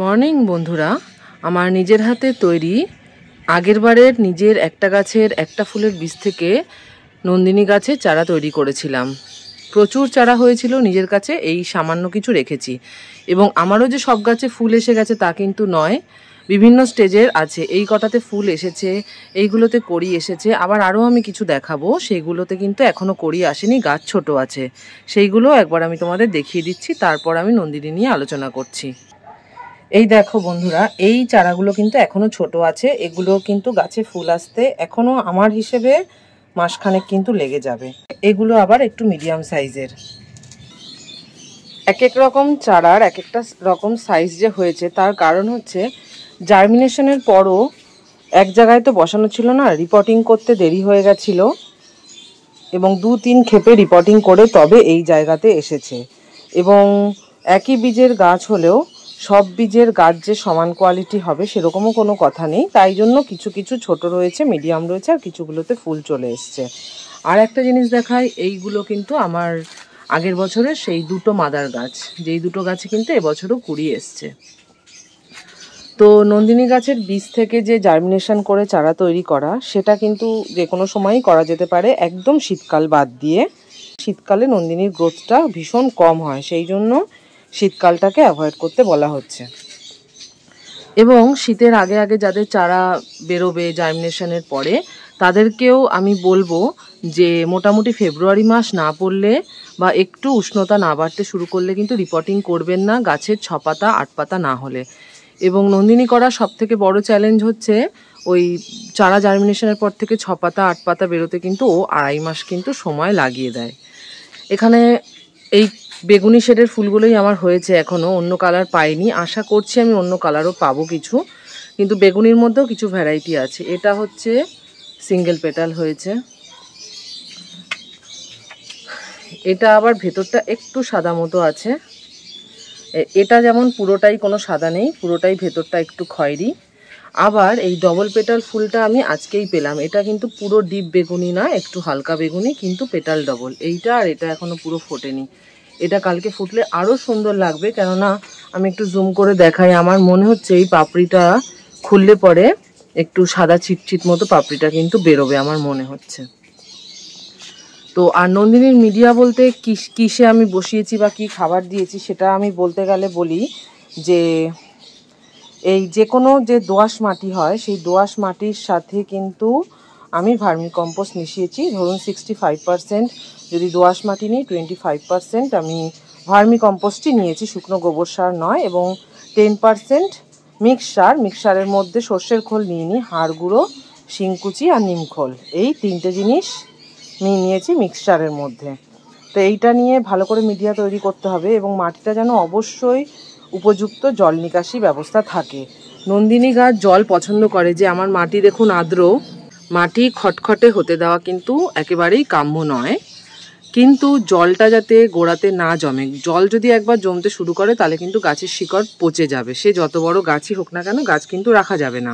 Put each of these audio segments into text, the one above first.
morning বন্ধুরা আমার নিজের হাতে তৈরি আগেরবারের নিজের একটা গাছের একটা ফুলের বীজ থেকে নন্দিনী গাছে চারা তৈরি করেছিলাম প্রচুর চারা হয়েছিল নিজের কাছে এই সামান্য কিছু রেখেছি এবং আমারও যে সব গাছে ফুল এসে গেছে তা কিন্তু নয় বিভিন্ন স্টেজের আছে এই কটাতে ফুল এসেছে এইগুলোতে করি এসেছে আবার আরও আমি কিছু দেখাবো সেইগুলোতে কিন্তু এখনও করি আসেনি গাছ ছোট আছে সেইগুলো একবার আমি তোমাদের দেখিয়ে দিচ্ছি তারপর আমি নন্দিনী নিয়ে আলোচনা করছি এই দেখো বন্ধুরা এই চারাগুলো কিন্তু এখনও ছোট আছে এগুলো কিন্তু গাছে ফুল আসতে এখনও আমার হিসেবে মাসখানেক কিন্তু লেগে যাবে এগুলো আবার একটু মিডিয়াম সাইজের এক এক রকম চারার এক একটা রকম সাইজ যে হয়েছে তার কারণ হচ্ছে জার্মিনেশনের পরও এক জায়গায় তো বসানো ছিল না রিপোর্টিং করতে দেরি হয়ে গেছিল এবং দু তিন খেপে রিপোর্টিং করে তবে এই জায়গাতে এসেছে এবং একই বীজের গাছ হলেও সব বীজের গাছ যে সমান কোয়ালিটি হবে সেরকমও কোনো কথা নেই তাই জন্য কিছু কিছু ছোট রয়েছে মিডিয়াম রয়েছে আর কিছুগুলোতে ফুল চলে এসছে আর একটা জিনিস দেখায় এইগুলো কিন্তু আমার আগের বছরের সেই দুটো মাদার গাছ যেই দুটো গাছে কিন্তু এবছরও কুড়ি এসছে তো নন্দিনী গাছের বীজ থেকে যে জার্মিনেশন করে চারা তৈরি করা সেটা কিন্তু যে কোনো সময়ই করা যেতে পারে একদম শীতকাল বাদ দিয়ে শীতকালে নন্দিনীর গ্রোথটা ভীষণ কম হয় সেই জন্য শীতকালটাকে অ্যাভয়েড করতে বলা হচ্ছে এবং শীতের আগে আগে যাদের চারা বেরোবে জার্মিনেশনের পরে তাদেরকেও আমি বলবো যে মোটামুটি ফেব্রুয়ারি মাস না পড়লে বা একটু উষ্ণতা না বাড়তে শুরু করলে কিন্তু রিপোর্টিং করবেন না গাছের ছপাতা আটপাতা না হলে এবং নন্দিনী করা সবথেকে বড় চ্যালেঞ্জ হচ্ছে ওই চারা জার্মিনেশনের পর থেকে ছপাতা আটপাতা বেরোতে কিন্তু ও আড়াই মাস কিন্তু সময় লাগিয়ে দেয় এখানে এই বেগুনি শেডের ফুলগুলোই আমার হয়েছে এখনও অন্য কালার পাইনি আশা করছি আমি অন্য কালারও পাবো কিছু কিন্তু বেগুনির মধ্যেও কিছু ভ্যারাইটি আছে এটা হচ্ছে সিঙ্গেল পেটাল হয়েছে এটা আবার ভেতরটা একটু সাদা মতো আছে এটা যেমন পুরোটাই কোনো সাদা নেই পুরোটাই ভেতরটা একটু খয়েরি আবার এই ডবল পেটাল ফুলটা আমি আজকেই পেলাম এটা কিন্তু পুরো ডিপ বেগুনি না একটু হালকা বেগুনি কিন্তু পেটাল ডবল এইটা আর এটা এখনও পুরো ফোটেনি এটা কালকে ফুটলে আরও সুন্দর লাগবে কেননা আমি একটু জুম করে দেখাই আমার মনে হচ্ছে এই পাপড়িটা খুললে পরে একটু সাদা ছিটছিট মতো পাপড়িটা কিন্তু বেরোবে আমার মনে হচ্ছে তো আর নন্দিনীর মিডিয়া বলতে কিসে আমি বসিয়েছি বা কি খাবার দিয়েছি সেটা আমি বলতে গেলে বলি যে এই যে কোনো যে দোয়াশ মাটি হয় সেই দোয়াশ মাটির সাথে কিন্তু আমি ভার্মি কম্পোস্ট মিশিয়েছি ধরুন সিক্সটি ফাইভ যদি দোয়াশ মাটি নিই টোয়েন্টি ফাইভ আমি ভার্মি কম্পোস্টই নিয়েছি শুকনো গোবর সার নয় এবং টেন পারসেন্ট মিক্সার মিক্সারের মধ্যে সর্ষের খোল নিয়ে নিই হাড় গুঁড়ো শিংকুচি আর নিমখোল এই তিনটে জিনিস নিয়ে নিয়েছি মিক্সচারের মধ্যে তো এইটা নিয়ে ভালো করে মিডিয়া তৈরি করতে হবে এবং মাটিটা যেন অবশ্যই উপযুক্ত জল নিকাশি ব্যবস্থা থাকে নন্দিনী গাছ জল পছন্দ করে যে আমার মাটি দেখুন আর্দ্র মাটি খটখটে হতে দেওয়া কিন্তু একেবারেই কাম্য নয় কিন্তু জলটা যাতে গোড়াতে না জমে জল যদি একবার জমতে শুরু করে তাহলে কিন্তু গাছের শিকড় পচে যাবে সে যত বড় গাছই হোক না কেন গাছ কিন্তু রাখা যাবে না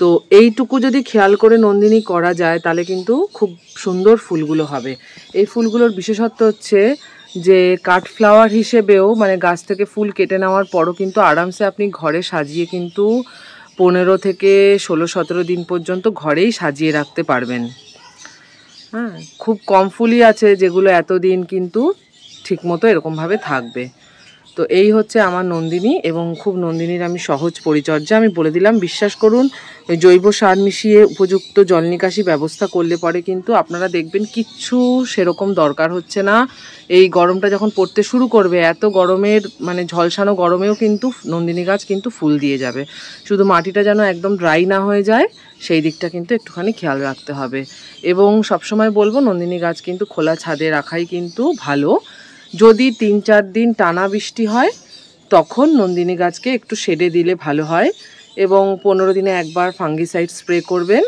তো এইটুকু যদি খেয়াল করে নন্দিনী করা যায় তাহলে কিন্তু খুব সুন্দর ফুলগুলো হবে এই ফুলগুলোর বিশেষত্ব হচ্ছে যে কাঠফ্লাওয়ার হিসেবেও মানে গাছ থেকে ফুল কেটে নেওয়ার পরও কিন্তু আরামসে আপনি ঘরে সাজিয়ে কিন্তু পনেরো থেকে ষোলো সতেরো দিন পর্যন্ত ঘরেই সাজিয়ে রাখতে পারবেন হ্যাঁ খুব কম ফুলই আছে যেগুলো এতদিন কিন্তু ঠিকমতো এরকমভাবে থাকবে তো এই হচ্ছে আমার নন্দিনী এবং খুব নন্দিনীর আমি সহজ পরিচর্যা আমি বলে দিলাম বিশ্বাস করুন জৈব সার মিশিয়ে উপযুক্ত জল নিকাশি ব্যবস্থা করলে পরে কিন্তু আপনারা দেখবেন কিচ্ছু সেরকম দরকার হচ্ছে না এই গরমটা যখন পড়তে শুরু করবে এত গরমের মানে ঝলসানো গরমেও কিন্তু নন্দিনী গাছ কিন্তু ফুল দিয়ে যাবে শুধু মাটিটা যেন একদম ড্রাই না হয়ে যায় সেই দিকটা কিন্তু একটুখানি খেয়াল রাখতে হবে এবং সবসময় বলবো নন্দিনী গাছ কিন্তু খোলা ছাদে রাখাই কিন্তু ভালো যদি তিন চার দিন টানা বৃষ্টি হয় তখন নন্দিনী গাছকে একটু শেডে দিলে ভালো হয় এবং পনেরো দিনে একবার ফাঙ্গিসাইড স্প্রে করবেন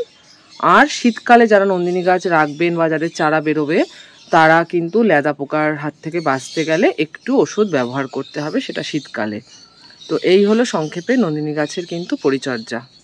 আর শীতকালে যারা নন্দিনী গাছ রাখবেন বা যাদের চারা বেরোবে তারা কিন্তু লেদা পোকার হাত থেকে বাঁচতে গেলে একটু ওষুধ ব্যবহার করতে হবে সেটা শীতকালে তো এই হলো সংক্ষেপে নন্দিনী গাছের কিন্তু পরিচর্যা